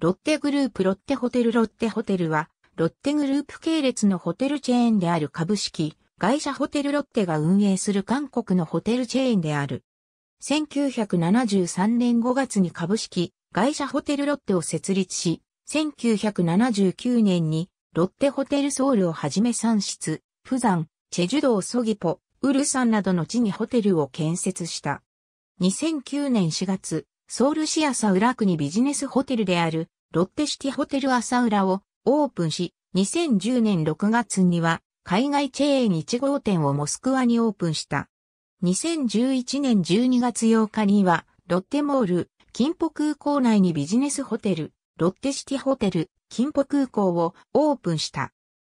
ロッテグループロッテホテルロッテホテルは、ロッテグループ系列のホテルチェーンである株式、会社ホテルロッテが運営する韓国のホテルチェーンである。1973年5月に株式、会社ホテルロッテを設立し、1979年にロッテホテルソウルをはじめ産出、釜山、チェジュ道ソギポ、ウルサンなどの地にホテルを建設した。2009年4月、ソウル市朝浦区にビジネスホテルであるロッテシティホテル朝浦をオープンし、2010年6月には海外チェーン1号店をモスクワにオープンした。2011年12月8日にはロッテモール、金浦空港内にビジネスホテル、ロッテシティホテル、金浦空港をオープンした。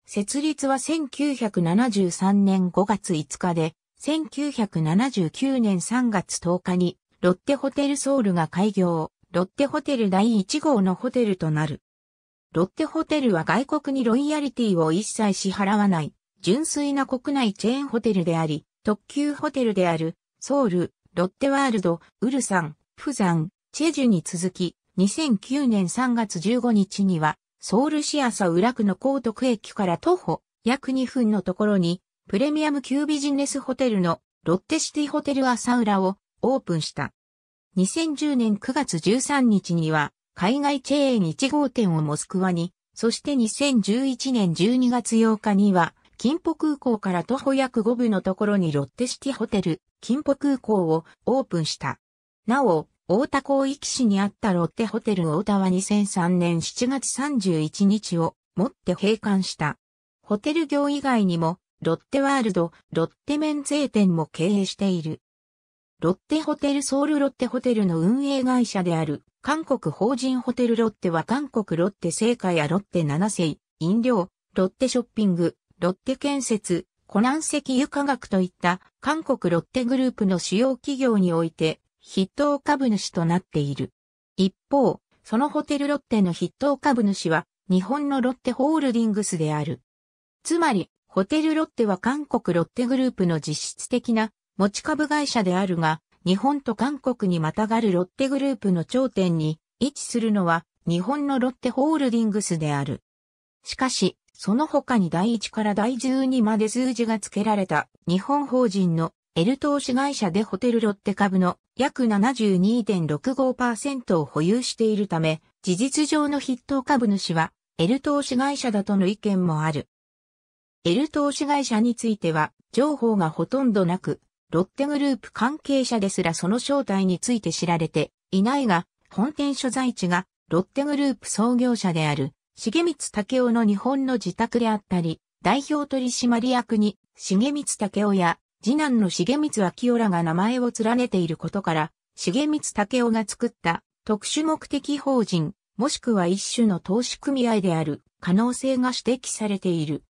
設立は1973年5月5日で、1979年3月10日にロッテホテルソウルが開業。ロッテホテル第1号のホテルとなる。ロッテホテルは外国にロイヤリティを一切支払わない、純粋な国内チェーンホテルであり、特急ホテルである、ソウル、ロッテワールド、ウルサン、プザン、チェジュに続き、2009年3月15日には、ソウル市朝浦区の高徳駅から徒歩約2分のところに、プレミアム級ビジネスホテルのロッテシティホテル朝浦をオープンした。2010年9月13日には、海外チェーン1号店をモスクワに、そして2011年12月8日には、金浦空港から徒歩約5分のところにロッテシティホテル、金浦空港をオープンした。なお、大田広域市にあったロッテホテル大田は2003年7月31日をもって閉館した。ホテル業以外にも、ロッテワールド、ロッテ免税店も経営している。ロッテホテルソウルロッテホテルの運営会社である、韓国法人ホテルロッテは韓国ロッテ製菓やロッテ七世、飲料、ロッテショッピング、ロッテ建設、湖南石油化学といった韓国ロッテグループの主要企業において筆頭株主となっている。一方、そのホテルロッテの筆頭株主は日本のロッテホールディングスである。つまり、ホテルロッテは韓国ロッテグループの実質的な持ち株会社であるが、日本と韓国にまたがるロッテグループの頂点に位置するのは日本のロッテホールディングスである。しかし、その他に第1から第12まで数字が付けられた日本法人の L 投資会社でホテルロッテ株の約72.65%を保有しているため、事実上の筆頭株主は L 投資会社だとの意見もある。L 投資会社については、情報がほとんどなく、ロッテグループ関係者ですらその正体について知られていないが、本店所在地がロッテグループ創業者である、重光武雄の日本の自宅であったり、代表取締役に重光武雄や次男の重光明夫らが名前を連ねていることから、重光武雄が作った特殊目的法人、もしくは一種の投資組合である可能性が指摘されている。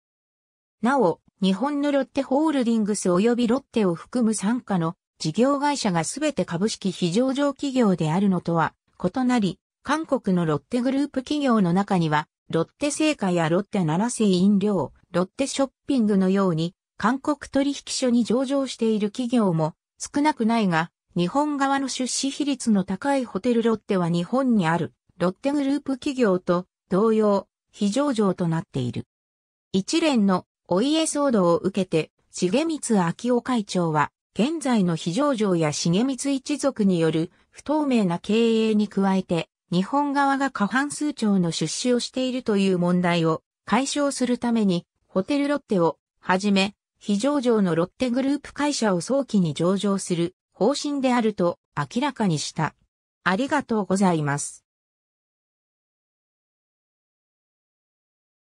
なお、日本のロッテホールディングス及びロッテを含む傘下の事業会社がすべて株式非上場企業であるのとは異なり、韓国のロッテグループ企業の中には、ロッテ製菓やロッテ七世飲料、ロッテショッピングのように、韓国取引所に上場している企業も少なくないが、日本側の出資比率の高いホテルロッテは日本にあるロッテグループ企業と同様、非上場となっている。一連のお家騒動を受けて、重光明夫会長は、現在の非常城や重光一族による不透明な経営に加えて、日本側が過半数庁の出資をしているという問題を解消するために、ホテルロッテをはじめ、非常上のロッテグループ会社を早期に上場する方針であると明らかにした。ありがとうございます。